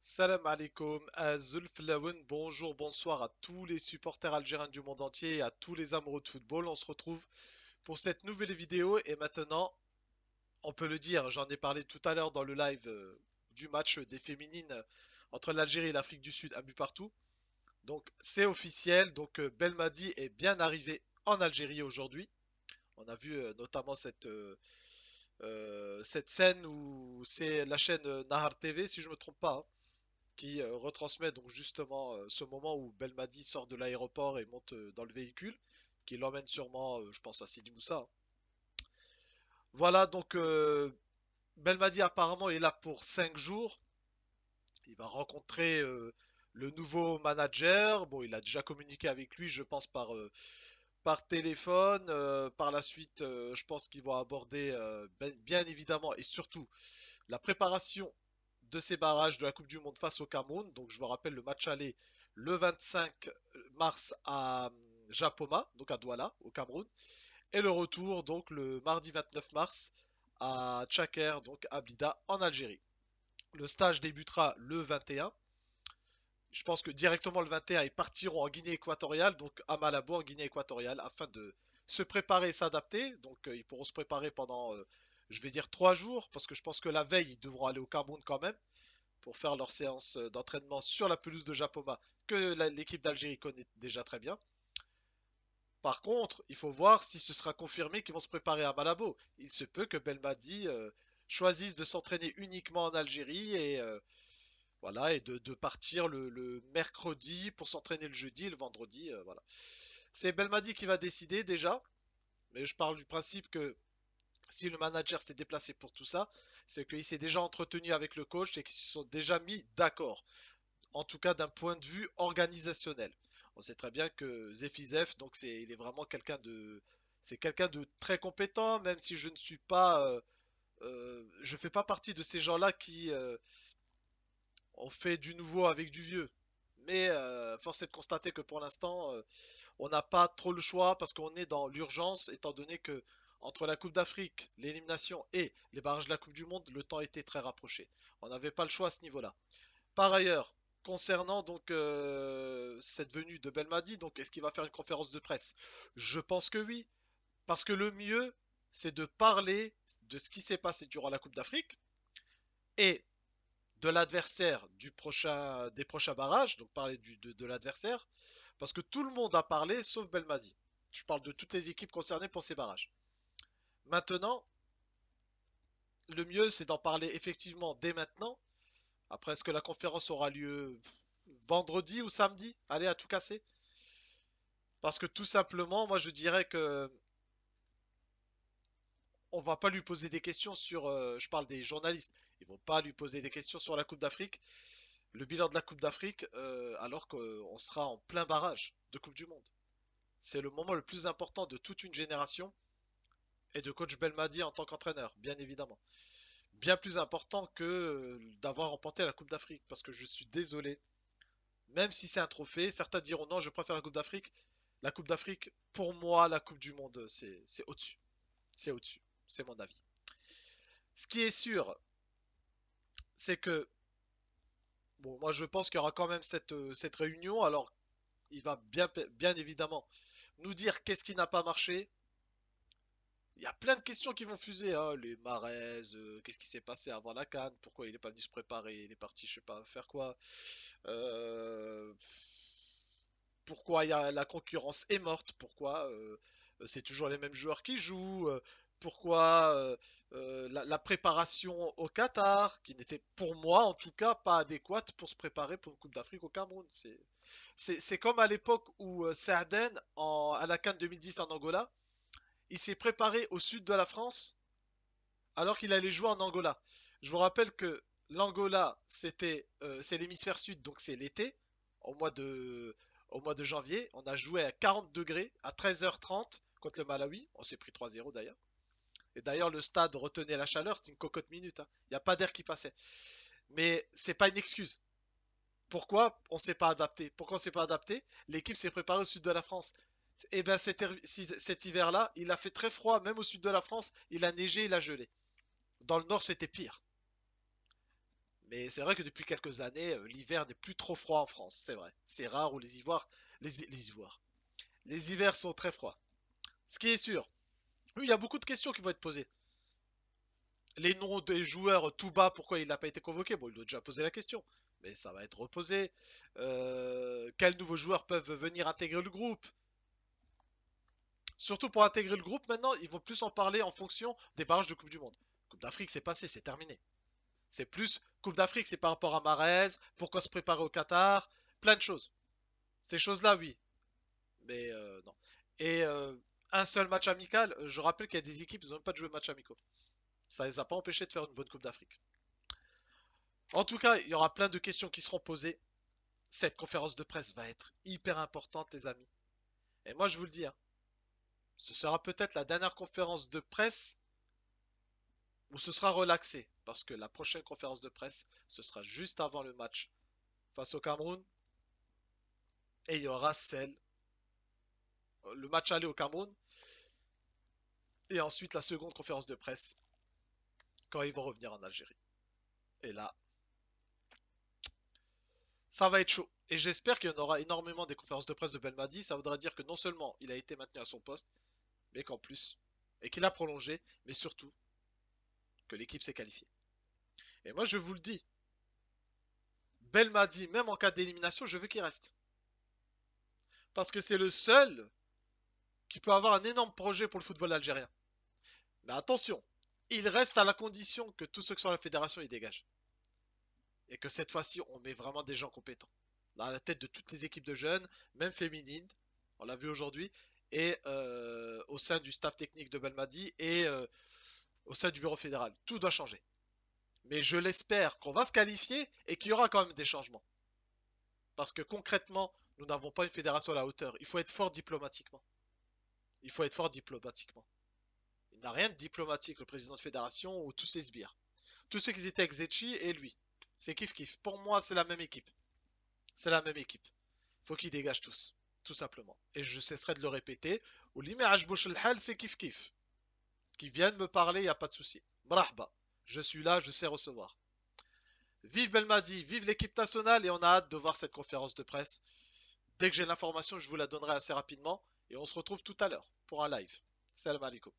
Salam alaikum, Azulflaouen, bonjour, bonsoir à tous les supporters algériens du monde entier et à tous les amoureux de football. On se retrouve pour cette nouvelle vidéo et maintenant, on peut le dire, j'en ai parlé tout à l'heure dans le live euh, du match des féminines entre l'Algérie et l'Afrique du Sud, un but partout. Donc c'est officiel, donc euh, Belmadi est bien arrivé en Algérie aujourd'hui. On a vu euh, notamment cette... cette scène où c'est la chaîne Nahar TV, si je ne me trompe pas, hein qui euh, retransmet donc justement euh, ce moment où Belmadi sort de l'aéroport et monte euh, dans le véhicule, qui l'emmène sûrement, je pense, à Sidi Moussa. Hein. Voilà, donc Belmadi apparemment est là pour cinq jours. Il va rencontrer le nouveau manager. Bon, il a déjà communiqué avec lui, je pense, par, par téléphone. par la suite, je pense qu'ils vont aborder, ben, bien évidemment, et surtout, la préparation de ces barrages de la Coupe du Monde face au Cameroun. Donc je vous rappelle le match aller le 25 mars à euh, Japoma, donc à Douala, au Cameroun. Et le retour donc le mardi 29 mars à Tchaker, donc à Blida, en Algérie. Le stage débutera le 21. Je pense que directement le 21, ils partiront en Guinée équatoriale, donc à Malabo en Guinée équatoriale, afin de se préparer et s'adapter. Donc euh, ils pourront se préparer pendant euh, je vais dire trois jours, parce que je pense que la veille, ils devront aller au Cameroun quand même pour faire leur séance euh, d'entraînement sur la pelouse de Japoma, que l'équipe d'Algérie connaît déjà très bien. Par contre, il faut voir si ce sera confirmé qu'ils vont se préparer à Malabo. Il se peut que Belmadi euh, choisisse de s'entraîner uniquement en Algérie et euh, voilà et de, partir le, mercredi pour s'entraîner le jeudi, le vendredi. voilà. C'est Belmadi qui va décider déjà, mais je parle du principe que si le manager s'est déplacé pour tout ça, c'est qu'il s'est déjà entretenu avec le coach et qu'ils se sont déjà mis d'accord. En tout cas, d'un point de vue organisationnel. On sait très bien que Zef, donc c'est, il est vraiment quelqu'un de, c'est quelqu'un de très compétent, même si je ne suis pas, euh, euh, Je ne fais pas partie de ces gens-là qui euh, ont fait du nouveau avec du vieux. Mais force est de constater que pour l'instant, on n'a pas trop le choix parce qu'on est dans l'urgence, étant donné que entre la Coupe d'Afrique, l'élimination et les barrages de la Coupe du Monde, le temps était très rapproché. On n'avait pas le choix à ce niveau-là. Par ailleurs, concernant donc euh, cette venue de Belmadi, donc est-ce qu'il va faire une conférence de presse Je pense que oui, parce que le mieux, c'est de parler de ce qui s'est passé durant la Coupe d'Afrique et de l'adversaire du prochain, des prochains barrages, donc parler de, l'adversaire, parce que tout le monde a parlé sauf Belmadi. Je parle de toutes les équipes concernées pour ces barrages. Maintenant, le mieux, c'est d'en parler effectivement dès maintenant. Après, est-ce que la conférence aura lieu vendredi ou samedi Allez, à tout casser. Parce que tout simplement, moi, je dirais que on va pas lui poser des questions sur. Euh, je parle des journalistes. Ils ne vont pas lui poser des questions sur la Coupe d'Afrique, le bilan de la Coupe d'Afrique, euh, alors qu'on sera en plein barrage de Coupe du Monde. C'est le moment le plus important de toute une génération et de coach Belmadi en tant qu'entraîneur, bien évidemment. Bien plus important que d'avoir remporté la Coupe d'Afrique, parce que je suis désolé, même si c'est un trophée, certains diront non, je préfère la Coupe d'Afrique. La Coupe d'Afrique, pour moi, la Coupe du Monde, c'est au-dessus. C'est au-dessus, c'est mon avis. Ce qui est sûr, c'est que, bon, moi je pense qu'il y aura quand même cette, euh, cette réunion, alors il va bien, bien évidemment nous dire qu'est-ce qui n'a pas marché, il y a plein de questions qui vont fuser, hein. les marais, euh, qu'est-ce qui s'est passé avant la canne, pourquoi il n'est pas venu se préparer, il est parti, je sais pas, faire quoi. Euh, pourquoi y a, la concurrence est morte, pourquoi euh, c'est toujours les mêmes joueurs qui jouent, pourquoi la, préparation au Qatar, qui n'était pour moi en tout cas pas adéquate pour se préparer pour une Coupe d'Afrique au Cameroun. C'est comme à l'époque où Serden, en, à la Cannes 2010 en Angola, il s'est préparé au sud de la France alors qu'il allait jouer en Angola. Je vous rappelle que l'Angola, c'était euh, c'est l'hémisphère sud, donc c'est l'été, au mois de au mois de janvier. On a joué à 40 degrés à 13h30 contre le Malawi. On s'est pris 3-0 d'ailleurs. Et d'ailleurs, le stade retenait la chaleur, c'était une cocotte minute. Hein. Il n'y a pas d'air qui passait. Mais c'est pas une excuse. Pourquoi on s'est pas adapté Pourquoi on s'est pas adapté L'équipe s'est préparée au sud de la France. Et eh bien cet, cet hiver-là, il a fait très froid, même au sud de la France, il a neigé, il a gelé. Dans le nord, c'était pire. Mais c'est vrai que depuis quelques années, euh, l'hiver n'est plus trop froid en France, c'est vrai. C'est rare où les ivoires, les, les ivoires, les hivers sont très froids. Ce qui est sûr, il y a beaucoup de questions qui vont être posées. Les noms des joueurs tout bas, pourquoi il n'a pas été convoqué Bon, il doit déjà poser la question, mais ça va être reposé. Euh, quels nouveaux joueurs peuvent venir intégrer le groupe surtout pour intégrer le groupe maintenant, ils vont plus en parler en fonction des barrages de Coupe du Monde. Coupe d'Afrique, c'est passé, c'est terminé. C'est plus Coupe d'Afrique, c'est par rapport à Marez, pourquoi se préparer au Qatar, plein de choses. Ces choses-là, oui. Mais euh, non. Et euh, un seul match amical, je rappelle qu'il y a des équipes qui n'ont même pas joué match amicaux. Ça ne les a pas empêchés de faire une bonne Coupe d'Afrique. En tout cas, il y aura plein de questions qui seront posées. Cette conférence de presse va être hyper importante, les amis. Et moi, je vous le dis, hein, ce sera peut-être la dernière conférence de presse où ce sera relaxé, parce que la prochaine conférence de presse, ce sera juste avant le match face au Cameroun. Et il y aura celle, le match aller au Cameroun, et ensuite la seconde conférence de presse quand ils vont revenir en Algérie. Et là, ça va être chaud. Et j'espère qu'il y en aura énormément des conférences de presse de Belmadi. Ça voudrait dire que non seulement il a été maintenu à son poste, mais qu'en plus, et qu'il a prolongé, mais surtout que l'équipe s'est qualifiée. Et moi, je vous le dis, Belmadi, même en cas d'élimination, je veux qu'il reste. Parce que c'est le seul qui peut avoir un énorme projet pour le football algérien. Mais attention, il reste à la condition que tous ceux qui sont à la fédération, y dégagent et que cette fois-ci, on met vraiment des gens compétents. à la tête de toutes les équipes de jeunes, même féminines, on l'a vu aujourd'hui, et euh, au sein du staff technique de Belmadi et euh, au sein du bureau fédéral. Tout doit changer. Mais je l'espère qu'on va se qualifier et qu'il y aura quand même des changements. Parce que concrètement, nous n'avons pas une fédération à la hauteur. Il faut être fort diplomatiquement. Il faut être fort diplomatiquement. Il n'a rien de diplomatique, le président de fédération ou tous ses sbires. Tous ceux qui étaient avec Zechi et lui. C'est kiff-kiff. Pour moi, c'est la même équipe. C'est la même équipe. Faut qu'ils dégagent tous. Tout simplement. Et je cesserai de le répéter. Ou c'est kif kif. Qui viennent me parler, il n'y a pas de souci. Brahba. Je suis là, je sais recevoir. Vive Belmadi, vive l'équipe nationale et on a hâte de voir cette conférence de presse. Dès que j'ai l'information, je vous la donnerai assez rapidement et on se retrouve tout à l'heure pour un live. Salam alaikum.